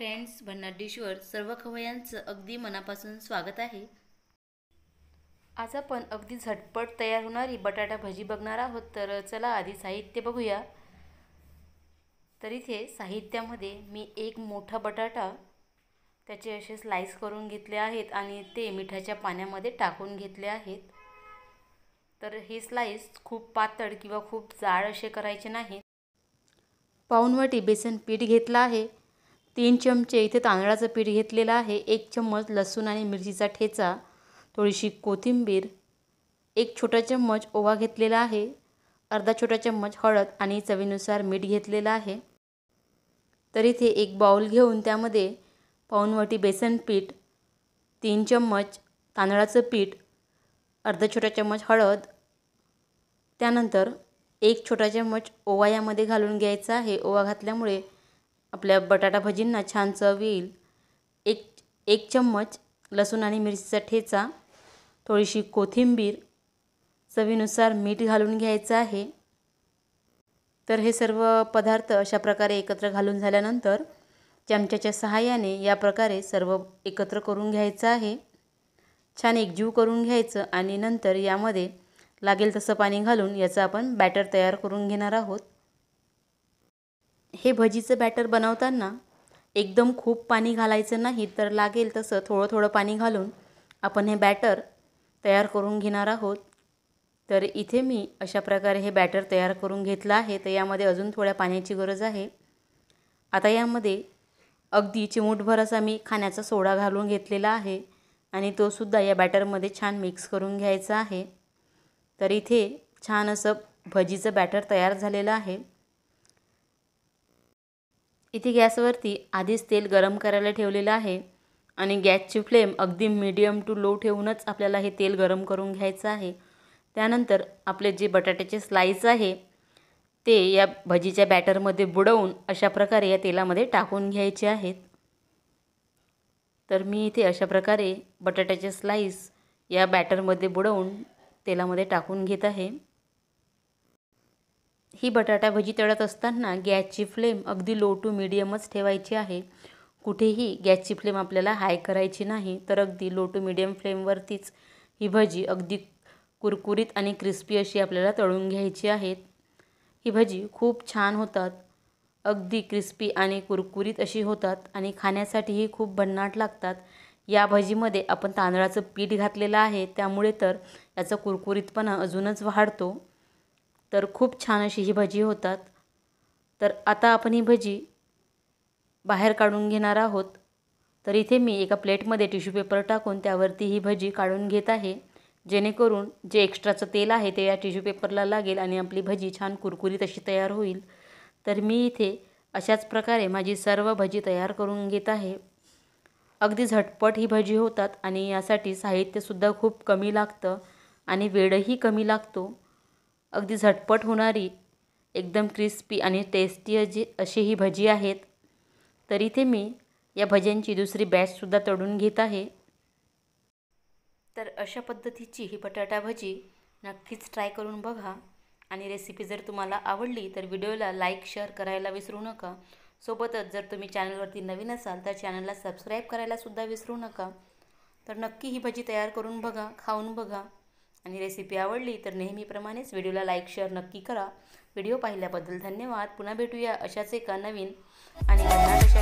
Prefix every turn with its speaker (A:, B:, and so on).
A: friends भन्नाट डिशवर सर्व खवयांचं अगदी मनापासून स्वागत आहे आज आपण अगदी झटपट तयार होणारी बटाटा भजी बघणार आहोत तर चला आधी साहित्य बघूया तर इथे साहित्यामध्ये मी एक मोठा बटाटा त्याचे असे स्लाईस करून घेतले आहेत आणि ते मिठाच्या पाण्यामध्ये टाकून घेतले आहेत तर हे स्लाईस खूप पातळ किंवा खूप जाड असे करायचे नाहीत वाटी बेसन पीठ घेतलं आहे तीन चमचे इथे तांदळाचं पीठ घेतलेलं आहे एक चम्मच लसूण आणि मिरचीचा ठेचा थोडीशी कोथिंबीर एक छोटा चम्मच ओवा घेतलेला आहे अर्धा छोटा चम्मच हळद आणि चवीनुसार मीठ घेतलेलं आहे तर इथे एक बाऊल घेऊन त्यामध्ये पाऊनवटी बेसन पीठ तीन चम्मच तांदळाचं पीठ अर्धा छोटा चम्मच हळद त्यानंतर एक छोटा चम्मच ओवा यामध्ये घालून घ्यायचा आहे ओवा घातल्यामुळे आपल्या बटाटा भजींना छान चव येईल एक एक चम्मच लसूण आणि मिरचीचा ठेचा थोडीशी कोथिंबीर चवीनुसार मीठ घालून घ्यायचं आहे तर हे सर्व पदार्थ अशा प्रकारे एकत्र घालून झाल्यानंतर चमच्याच्या सहाय्याने या प्रकारे सर्व एकत्र करून घ्यायचं आहे छान एकजीव करून घ्यायचं आणि नंतर यामध्ये लागेल तसं पाणी घालून याचं आपण बॅटर तयार करून घेणार आहोत हे भजीचं बॅटर बनवताना एकदम खूप पाणी घालायचं नाही तर लागेल तसं थोडं थोडं पाणी घालून आपण हे बॅटर तयार करून घेणार आहोत तर इथे मी अशा प्रकारे हे बॅटर तयार करून घेतलं आहे तर यामध्ये अजून थोड्या पाण्याची गरज आहे आता यामध्ये अगदी चिमूटभर असा मी खाण्याचा सोडा घालून घेतलेला आहे आणि तोसुद्धा या बॅटरमध्ये छान मिक्स करून घ्यायचा आहे तर इथे छान असं भजीचं बॅटर तयार झालेलं आहे इथे गॅसवरती आधीच तेल गरम करायला ठेवलेलं आहे आणि गॅसची फ्लेम अगदी मीडियम टू लो ठेवूनच आपल्याला हे तेल गरम करून घ्यायचं आहे त्यानंतर आपले जे बटाट्याचे स्लाईस आहे ते या भजीच्या बॅटरमध्ये बुडवून अशा प्रकारे या तेलामध्ये टाकून घ्यायचे आहेत तर मी इथे अशा प्रकारे बटाट्याचे स्लाईस या बॅटरमध्ये बुडवून तेलामध्ये टाकून घेत आहे ही बटाटा भजी तळत असताना गॅसची फ्लेम अगदी लो टू मिडियमच ठेवायची आहे कुठेही गॅसची फ्लेम आपल्याला हाय करायची नाही तर अगदी लो टू मिडियम फ्लेमवरतीच ही भजी अगदी कुरकुरीत आणि क्रिस्पी अशी आपल्याला तळून घ्यायची आहेत ही भजी खूप छान होतात अगदी क्रिस्पी आणि कुरकुरीत अशी होतात आणि खाण्यासाठीही खूप भन्नाट लागतात या भजीमध्ये आपण तांदळाचं पीठ घातलेलं आहे त्यामुळे तर याचा कुरकुरीतपणा अजूनच वाढतो तर खूप छान अशी ही भजी होतात तर आता आपण ही भजी बाहेर काढून घेणार आहोत तर इथे मी एका प्लेटमध्ये टिश्यू पेपर टाकून त्यावरती ही भजी काढून घेत आहे जेणेकरून जे एक्स्ट्राचं तेल आहे ते या टिश्यू पेपरला लागेल आणि आपली भजी छान कुरकुरीत अशी तयार होईल तर मी इथे अशाच प्रकारे माझी सर्व भजी तयार करून घेत आहे अगदी झटपट ही भजी होतात आणि यासाठी साहित्यसुद्धा खूप कमी लागतं आणि वेळही कमी लागतो अगदी झटपट होणारी एकदम क्रिस्पी आणि टेस्टी अजी अशी ही भजी आहेत तर इथे मी या भज्यांची दुसरी बॅचसुद्धा तळून घेत आहे तर अशा पद्धतीची ही बटाटा भजी नक्कीच ट्राय करून बघा आणि रेसिपी जर तुम्हाला आवडली तर व्हिडिओला लाईक शेअर करायला विसरू नका सोबतच जर तुम्ही चॅनलवरती नवीन असाल तर चॅनलला सबस्क्राईब करायलासुद्धा विसरू नका तर नक्की ही भजी तयार करून बघा खाऊन बघा आणि रेसिपी आवडली तर नेहमीप्रमाणेच व्हिडिओला लाईक शेअर नक्की करा व्हिडिओ पाहिल्याबद्दल धन्यवाद पुन्हा भेटूया अशाच एका नवीन आणि